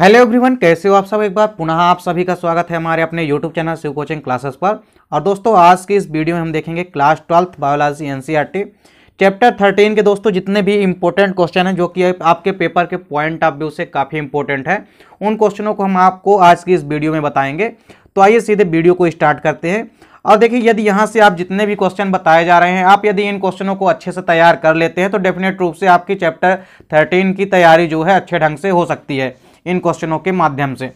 hello everyone कैसे हो आप सब एक बार पुनः आप सभी का स्वागत है हमारे अपने YouTube channel Shiv coaching classes पर और दोस्तों आज की इस वीडियो में हम देखेंगे class twelfth biology NCERT chapter thirteen के दोस्तों जितने भी इंपॉर्टेंट क्वेश्चन हैं जो कि आपके पेपर के पॉइंट ऑफ व्यू से काफ़ी इंपॉर्टेंट है उन क्वेश्चनों को हम आपको आज की इस वीडियो में बताएंगे तो आइए सीधे वीडियो को स्टार्ट करते हैं और देखिए यदि यहाँ से आप जितने भी क्वेश्चन बताए जा रहे हैं आप यदि इन क्वेश्चनों को अच्छे से तैयार कर लेते हैं तो डेफिनेट रूप से आपकी चैप्टर थर्टीन की तैयारी जो है अच्छे ढंग से हो सकती है इन क्वेश्चनों के माध्यम से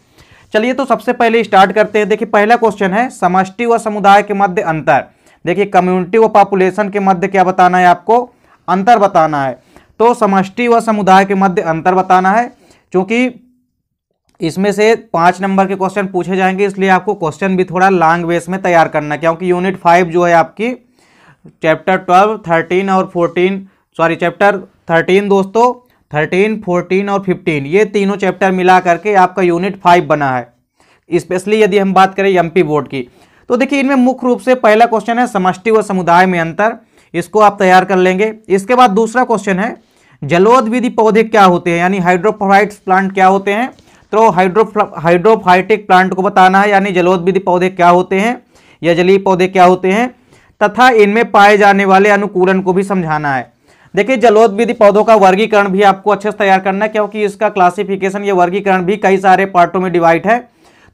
चलिए तो सबसे पहले स्टार्ट करते हैं देखिए पहला क्वेश्चन है समष्टि व समुदाय के मध्य अंतर देखिए कम्युनिटी व पॉपुलेशन के मध्य क्या बताना है आपको अंतर बताना है तो समष्टि व समुदाय के मध्य अंतर बताना है क्योंकि इसमें से पाँच नंबर के क्वेश्चन पूछे जाएंगे इसलिए आपको क्वेश्चन भी थोड़ा लॉन्ग वेस में तैयार करना क्योंकि यूनिट फाइव जो है आपकी चैप्टर ट्वेल्व थर्टीन और फोर्टीन सॉरी चैप्टर थर्टीन दोस्तों थर्टीन फोर्टीन और फिफ्टीन ये तीनों चैप्टर मिला करके आपका यूनिट फाइव बना है स्पेशली यदि हम बात करें एम बोर्ड की तो देखिए इनमें मुख्य रूप से पहला क्वेश्चन है समष्टि व समुदाय में अंतर इसको आप तैयार कर लेंगे इसके बाद दूसरा क्वेश्चन है विधि पौधे क्या होते हैं यानी हाइड्रोफाइट्स प्लांट क्या होते हैं तो हाइड्रो हाइड्रोफाइटिक प्लांट को बताना है यानी विधि पौधे क्या होते हैं या जलीय पौधे क्या होते हैं तथा इनमें पाए जाने वाले अनुकूलन को भी समझाना है देखिए जलोद विधि पौधों का वर्गीकरण भी आपको अच्छे से तैयार करना है क्योंकि इसका क्लासिफिकेशन या वर्गीकरण भी कई सारे पार्टों में डिवाइड है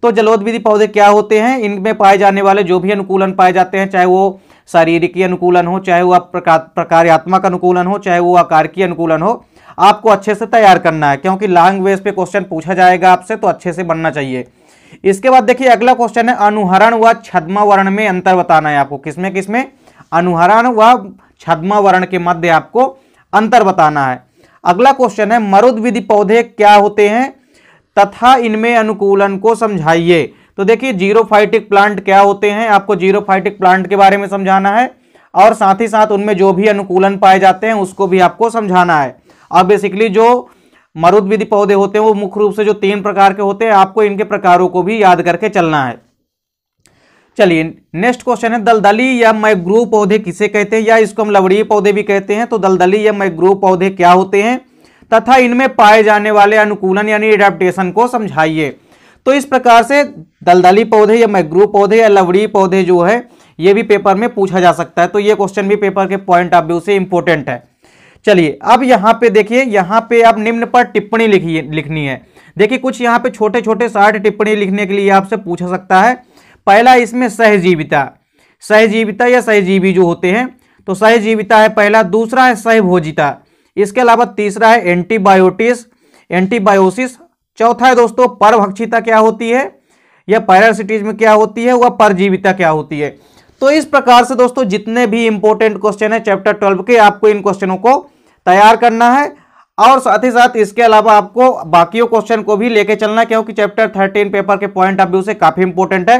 तो जलोद विधि पौधे क्या होते हैं इनमें पाए जाने वाले जो भी अनुकूलन पाए जाते हैं चाहे वो शारीरिक अनुकूलन हो चाहे वो प्रकार्यात्मक अनुकूलन हो चाहे वो आकार की अनुकूलन हो आपको अच्छे से तैयार करना है क्योंकि लॉन्ग वेज पे क्वेश्चन पूछा जाएगा आपसे तो अच्छे से बनना चाहिए इसके बाद देखिए अगला क्वेश्चन है अनुहरण व छदमा वर्ण में अंतर बताना है आपको किसमें किसमें अनुहरण व छदमा वर्ण के मध्य आपको अंतर बताना है अगला क्वेश्चन है मरुद विधि पौधे क्या होते हैं तथा इनमें अनुकूलन को समझाइए तो देखिए जीरोफाइटिक प्लांट क्या होते हैं आपको जीरोफाइटिक प्लांट के बारे में समझाना है और साथ ही साथ उनमें जो भी अनुकूलन पाए जाते हैं उसको भी आपको समझाना है और बेसिकली जो मरुद विधि पौधे होते हैं वो मुख्य रूप से जो तीन प्रकार के होते हैं आपको इनके प्रकारों को भी याद करके चलना है चलिए नेक्स्ट क्वेश्चन है दलदली या मैग्रू पौधे किसे कहते हैं या इसको हम लवड़ीय पौधे भी कहते हैं तो दलदली या मैग्रू पौधे क्या होते हैं तथा इनमें पाए जाने वाले अनुकूलन यानी एडेप्टेशन को समझाइए तो इस प्रकार से दलदली पौधे या मैग्रू पौधे या लवड़ीय पौधे जो है ये भी पेपर में पूछा जा सकता है तो ये क्वेश्चन भी पेपर के पॉइंट ऑफ व्यू से इंपॉर्टेंट है चलिए अब यहाँ पे देखिए यहाँ पे आप निम्न पर टिप्पणी लिखिए लिखनी है देखिए कुछ यहाँ पे छोटे छोटे साठ टिप्पणी लिखने के लिए आपसे पूछा सकता है पहला इसमें सहजीविता सहजीविता या सहजीवी जो होते हैं तो सहजीविता है पहला दूसरा है सहभोजिता इसके अलावा तीसरा है एंटीबायोटिस एंटीबायोसिस चौथा है दोस्तों परभक्षिता क्या होती है या पैरासिटीज में क्या होती है वह परजीविता क्या होती है तो इस प्रकार से दोस्तों जितने भी इंपॉर्टेंट क्वेश्चन है चैप्टर ट्वेल्व के आपको इन क्वेश्चनों को तैयार करना है और साथ ही साथ इसके अलावा आपको बाकियों क्वेश्चन को भी लेके चलना है क्योंकि चैप्टर थर्टीन पेपर के पॉइंट ऑफ व्यू से काफ़ी इंपॉर्टेंट है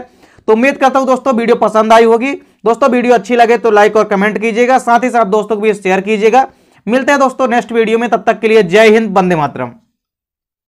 तो उम्मीद करता हूं दोस्तों वीडियो पसंद आई होगी दोस्तों वीडियो अच्छी लगे तो लाइक और कमेंट कीजिएगा साथ ही साथ दोस्तों को भी शेयर कीजिएगा मिलते हैं दोस्तों नेक्स्ट वीडियो में तब तक के लिए जय हिंद बंदे मातरम